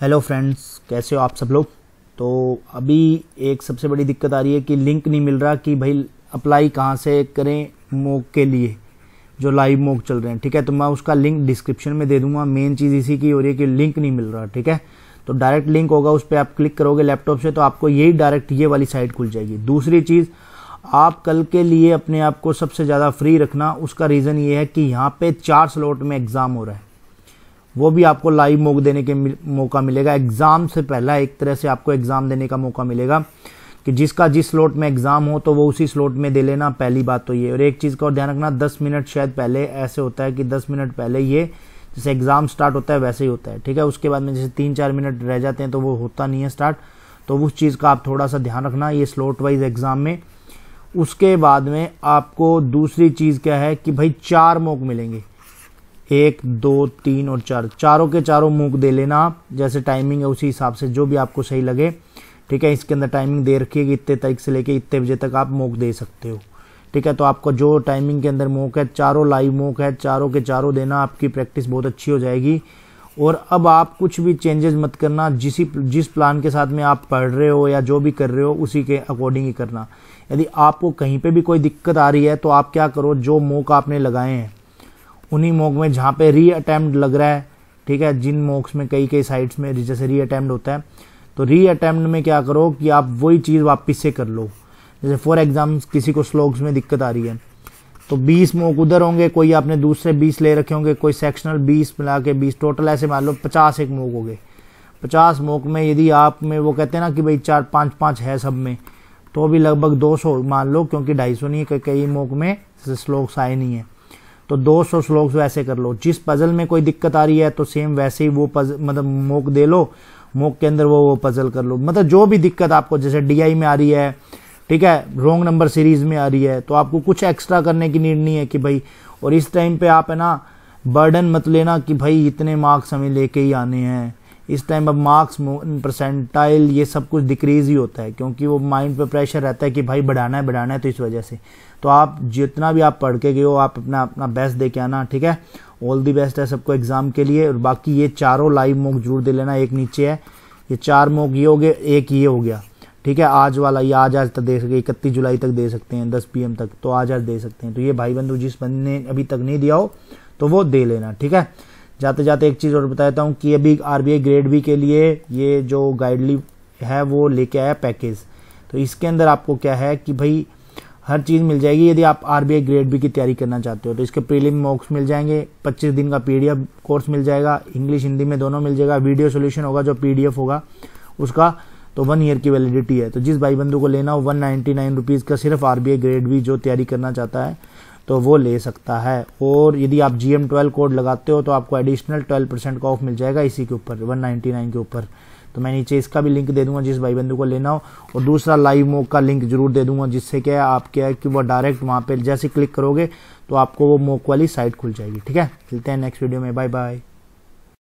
hello friends कैसे हो आप सब लोग तो अभी एक सबसे बड़ी दिक्कत आ रही है कि लिंक नहीं मिल रहा कि भाई अप्लाई कहाँ से करें मोक के लिए जो लाइव मोक चल रहे हैं ठीक है तो मैं उसका लिंक डिस्क्रिप्शन में दे दूंगा मेन चीज़ इसी की हो रही है कि लिंक नहीं मिल रहा ठीक है तो डायरेक्ट लिंक होगा उस पर आप क्लिक करोगे लैपटॉप से तो आपको यही डायरेक्ट ये वाली साइट खुल जाएगी दूसरी चीज़ आप कल के लिए अपने आप को सबसे ज़्यादा फ्री रखना उसका रीज़न ये है कि यहाँ पे चार स्लॉट में एग्ज़ाम हो रहा है वो भी आपको लाइव मोक देने के मौका मिलेगा एग्ज़ाम से पहला एक तरह से आपको एग्ज़ाम देने का मौका मिलेगा कि जिसका जिस स्लॉट में एग्ज़ाम हो तो वो उसी स्लॉट में दे लेना पहली बात तो ये और एक चीज़ का और ध्यान रखना दस मिनट शायद पहले ऐसे होता है कि दस मिनट पहले ये जैसे एग्ज़ाम स्टार्ट होता है वैसे ही होता है ठीक है उसके बाद में जैसे तीन चार मिनट रह जाते हैं तो वो होता नहीं है स्टार्ट तो उस चीज़ का आप थोड़ा सा ध्यान रखना ये स्लॉट वाइज एग्ज़ाम में उसके बाद में आपको दूसरी चीज़ क्या है कि भाई चार मोक मिलेंगे एक दो तीन और चार चारों के चारों मूक दे लेना आप जैसे टाइमिंग है उसी हिसाब से जो भी आपको सही लगे ठीक है इसके अंदर टाइमिंग दे कि इतने तारीख से लेके इतने बजे तक आप मोक दे सकते हो ठीक है तो आपको जो टाइमिंग के अंदर मोक है चारों लाइव मोक है चारों के चारों देना आपकी प्रैक्टिस बहुत अच्छी हो जाएगी और अब आप कुछ भी चेंजेस मत करना जिस जिस प्लान के साथ में आप पढ़ रहे हो या जो भी कर रहे हो उसी के अकॉर्डिंग ही करना यदि आपको कहीं पे भी कोई दिक्कत आ रही है तो आप क्या करो जो मोक आपने लगाए हैं उन्हीं मोक में जहाँ पे री अटैम्प्ट लग रहा है ठीक है जिन मोक्स में कई कई साइट्स में जैसे री अटैम्प्ट होता है तो री अटैम्प्ट में क्या करो कि आप वही चीज़ वापस से कर लो जैसे फॉर एग्जाम्स किसी को स्लोक्स में दिक्कत आ रही है तो 20 मोक उधर होंगे कोई आपने दूसरे 20 ले रखे होंगे कोई सेक्शनल 20 मिला के बीस टोटल ऐसे मान लो 50 एक मोक हो गए पचास मोक में यदि आप में वो कहते हैं ना कि भाई चार पाँच पाँच है सब में तो भी लगभग 200 मान लो क्योंकि 250 नहीं है कई मोक में स्लोक्स आए नहीं है तो 200 स्लोक्स वैसे तो कर लो जिस पजल में कोई दिक्कत आ रही है तो सेम वैसे ही वो पजल मतलब मोक दे लो मोक के अंदर वो वो पजल कर लो मतलब जो भी दिक्कत आपको जैसे डीआई में आ रही है ठीक है रोंग नंबर सीरीज में आ रही है तो आपको कुछ एक्स्ट्रा करने की नीड नहीं है कि भाई और इस टाइम पे आप है ना बर्डन मत लेना कि भाई इतने मार्क्स हमें लेके ही आने हैं इस टाइम अब मार्क्स परसेंटाइल ये सब कुछ डिक्रीज ही होता है क्योंकि वो माइंड पे प्रेशर रहता है कि भाई बढ़ाना है बढ़ाना है तो इस वजह से तो आप जितना भी आप पढ़ के गए हो आप अपना अपना बेस्ट दे के आना ठीक है ऑल दी बेस्ट है सबको एग्ज़ाम के लिए और बाकी ये चारों लाइव मोक जरूर दे लेना एक नीचे है ये चार मोक ये हो गए एक ये हो गया ठीक है आज वाला ये आज आज तक दे सके इकतीस जुलाई तक दे सकते हैं दस पी तक तो आज आज दे सकते हैं तो ये भाई बंधु जिस बंद ने अभी तक नहीं दिया हो तो वो दे लेना ठीक है जाते जाते एक चीज़ और बता देता हूँ कि अभी आरबीआई ग्रेड बी के लिए ये जो गाइडली है वो लेके आया पैकेज तो इसके अंदर आपको क्या है कि भाई हर चीज़ मिल जाएगी यदि आप आर ग्रेड बी की तैयारी करना चाहते हो तो इसके प्रीलिम मॉक्स मिल जाएंगे 25 दिन का पीडीएफ कोर्स मिल जाएगा इंग्लिश हिंदी में दोनों मिल जाएगा वीडियो सोल्यूशन होगा जो पीडीएफ होगा उसका तो वन ईयर की वैलिडिटी है तो जिस भाई बंधु को लेना हो वन नाइन का सिर्फ आर ग्रेड बी जो तैयारी करना चाहता है तो वो ले सकता है और यदि आप जी एम ट्वेल्व कोड लगाते हो तो आपको एडिशनल ट्वेल्व परसेंट का ऑफ मिल जाएगा इसी के ऊपर वन नाइन्टी नाइन के ऊपर तो मैं नीचे इसका भी लिंक दे दूंगा जिस भाई बंधु को लेना हो और दूसरा लाइव मोक का लिंक जरूर दे दूंगा जिससे क्या है आप क्या है कि वो डायरेक्ट वहाँ पर जैसे क्लिक करोगे तो आपको वो मोक वाली साइट खुल जाएगी ठीक है मिलते हैं नेक्स्ट वीडियो में बाय बाय